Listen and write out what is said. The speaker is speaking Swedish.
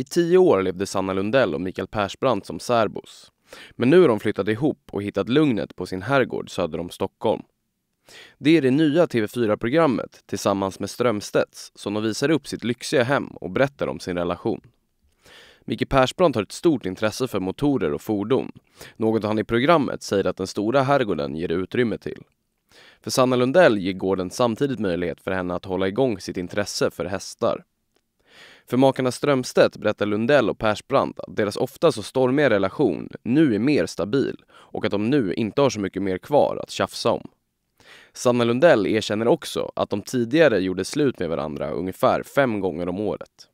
I tio år levde Sanna Lundell och Mikael Persbrandt som särbos. Men nu har de flyttat ihop och hittat lugnet på sin herrgård söder om Stockholm. Det är det nya TV4-programmet Tillsammans med Strömstedts som de visar upp sitt lyxiga hem och berättar om sin relation. Micke Persbrandt har ett stort intresse för motorer och fordon, något han i programmet säger att den stora herrgården ger utrymme till. För Sanna Lundell ger gården samtidigt möjlighet för henne att hålla igång sitt intresse för hästar. För makarna Strömstedt berättar Lundell och Persbrandt att deras ofta så stormiga relation nu är mer stabil och att de nu inte har så mycket mer kvar att tjafsa om. Sanna Lundell erkänner också att de tidigare gjorde slut med varandra ungefär fem gånger om året.